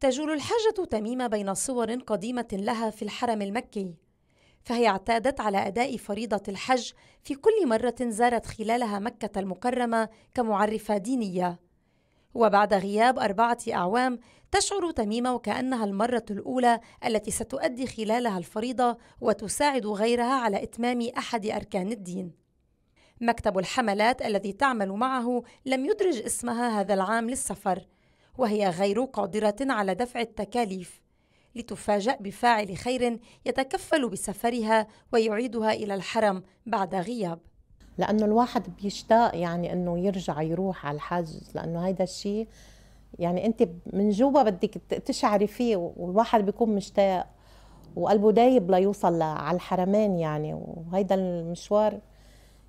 تجول الحاجة تميمة بين صور قديمة لها في الحرم المكي فهي اعتادت على أداء فريضة الحج في كل مرة زارت خلالها مكة المكرمة كمعرفة دينية وبعد غياب أربعة أعوام تشعر تميمة وكأنها المرة الأولى التي ستؤدي خلالها الفريضة وتساعد غيرها على إتمام أحد أركان الدين مكتب الحملات الذي تعمل معه لم يدرج اسمها هذا العام للسفر وهي غير قادرة على دفع التكاليف لتفاجأ بفاعل خير يتكفل بسفرها ويعيدها إلى الحرم بعد غياب لأنه الواحد بيشتاق يعني أنه يرجع يروح على الحج لأنه هيدا الشيء يعني أنت من جوا بدك تشعري فيه والواحد بيكون مشتاق وقلبه دايب ليوصل على الحرمين يعني وهيدا المشوار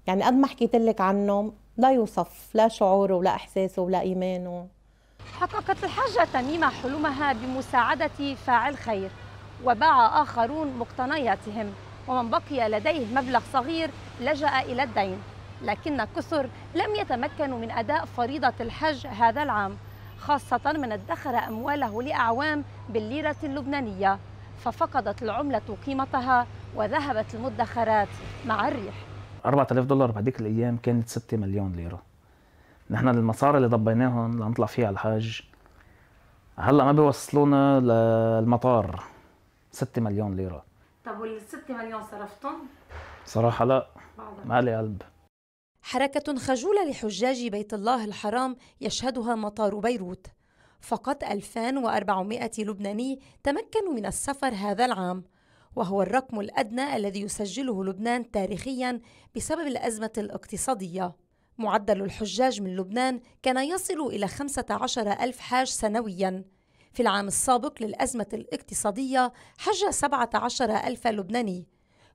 يعني قد ما حكيت لك عنه لا يوصف لا شعوره ولا احساسه ولا ايمانه حققت الحاجة تميمة حلمها بمساعدة فاعل خير وباع آخرون مقتنياتهم ومن بقي لديه مبلغ صغير لجأ إلى الدين لكن كثر لم يتمكنوا من أداء فريضة الحج هذا العام خاصة من ادخر أمواله لأعوام بالليرة اللبنانية ففقدت العملة قيمتها وذهبت المدخرات مع الريح 4000 دولار بعديك الأيام كانت 6 مليون ليرة نحن المصاري اللي ضبيناهم لنطلع فيها على الحج هلا ما بيوصلونا للمطار 6 مليون ليره طب وال 6 مليون صرفتهم؟ صراحة لا ما لي قلب حركة خجولة لحجاج بيت الله الحرام يشهدها مطار بيروت فقط 2400 لبناني تمكنوا من السفر هذا العام وهو الرقم الأدنى الذي يسجله لبنان تاريخيا بسبب الأزمة الاقتصادية معدل الحجاج من لبنان كان يصل إلى 15 ألف حاج سنوياً في العام السابق للأزمة الاقتصادية حج 17 ألف لبناني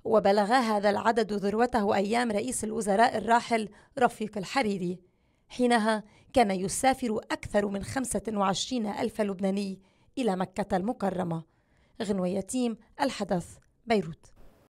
وبلغ هذا العدد ذروته أيام رئيس الوزراء الراحل رفيق الحريري حينها كان يسافر أكثر من 25 ألف لبناني إلى مكة المكرمة غنوة يتيم الحدث بيروت